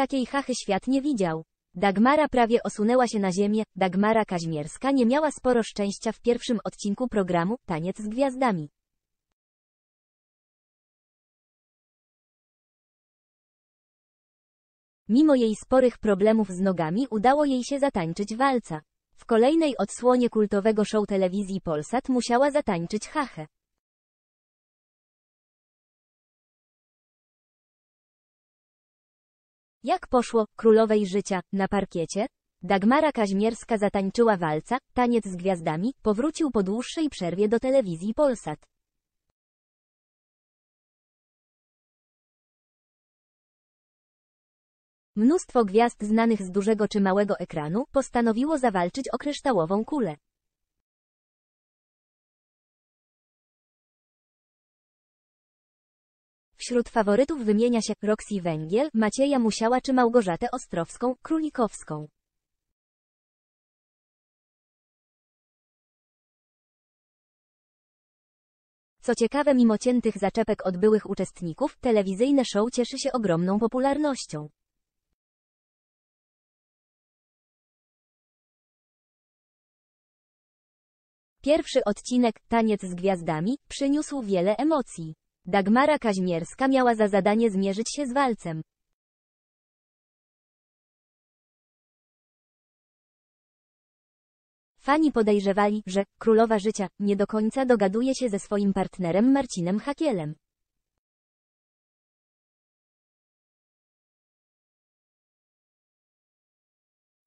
Takiej hachy świat nie widział. Dagmara prawie osunęła się na ziemię, Dagmara Kaźmierska nie miała sporo szczęścia w pierwszym odcinku programu Taniec z Gwiazdami. Mimo jej sporych problemów z nogami udało jej się zatańczyć walca. W kolejnej odsłonie kultowego show telewizji Polsat musiała zatańczyć hachę. Jak poszło, królowej życia, na parkiecie? Dagmara Kaźmierska zatańczyła walca, taniec z gwiazdami, powrócił po dłuższej przerwie do telewizji Polsat. Mnóstwo gwiazd znanych z dużego czy małego ekranu postanowiło zawalczyć o kryształową kulę. Wśród faworytów wymienia się Roxy Węgiel, Macieja Musiała czy Małgorzatę Ostrowską, Królikowską. Co ciekawe mimo ciętych zaczepek od byłych uczestników, telewizyjne show cieszy się ogromną popularnością. Pierwszy odcinek, Taniec z gwiazdami, przyniósł wiele emocji. Dagmara Kaźmierska miała za zadanie zmierzyć się z walcem. Fani podejrzewali, że królowa życia nie do końca dogaduje się ze swoim partnerem Marcinem Hakielem.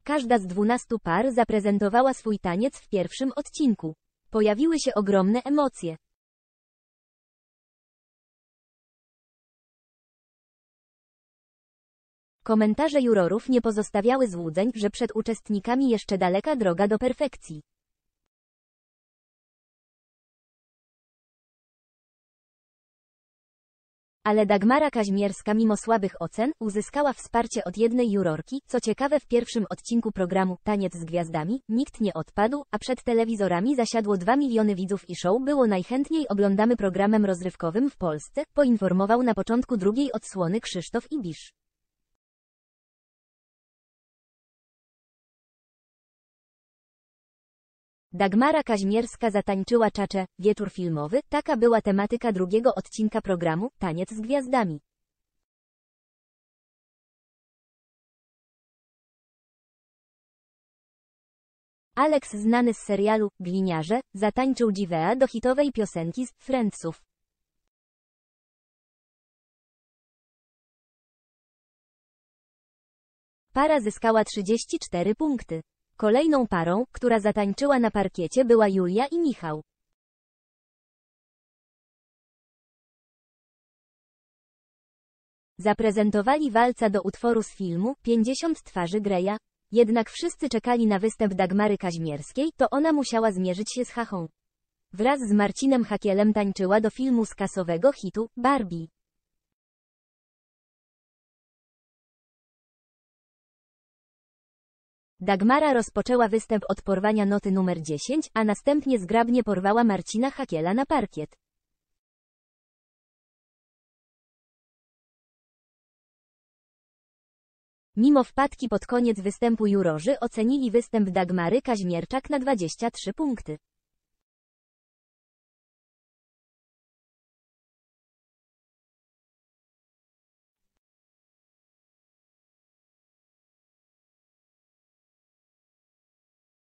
Każda z dwunastu par zaprezentowała swój taniec w pierwszym odcinku. Pojawiły się ogromne emocje. Komentarze jurorów nie pozostawiały złudzeń, że przed uczestnikami jeszcze daleka droga do perfekcji. Ale Dagmara Kaźmierska mimo słabych ocen uzyskała wsparcie od jednej jurorki, co ciekawe w pierwszym odcinku programu Taniec z Gwiazdami nikt nie odpadł, a przed telewizorami zasiadło 2 miliony widzów i show było najchętniej oglądamy programem rozrywkowym w Polsce, poinformował na początku drugiej odsłony Krzysztof Ibisz. Dagmara Kaźmierska zatańczyła czacze, wieczór filmowy, taka była tematyka drugiego odcinka programu, Taniec z Gwiazdami. Alex znany z serialu Gliniarze zatańczył dziwea do hitowej piosenki z Friendsów. Para zyskała 34 punkty. Kolejną parą, która zatańczyła na parkiecie była Julia i Michał. Zaprezentowali walca do utworu z filmu 50 twarzy Greja, jednak wszyscy czekali na występ Dagmary Kaźmierskiej, to ona musiała zmierzyć się z Hachą. Wraz z Marcinem Hakielem tańczyła do filmu z kasowego hitu Barbie. Dagmara rozpoczęła występ od porwania noty numer 10, a następnie zgrabnie porwała Marcina Hakiela na parkiet. Mimo wpadki pod koniec występu jurorzy ocenili występ Dagmary Kaźmierczak na 23 punkty.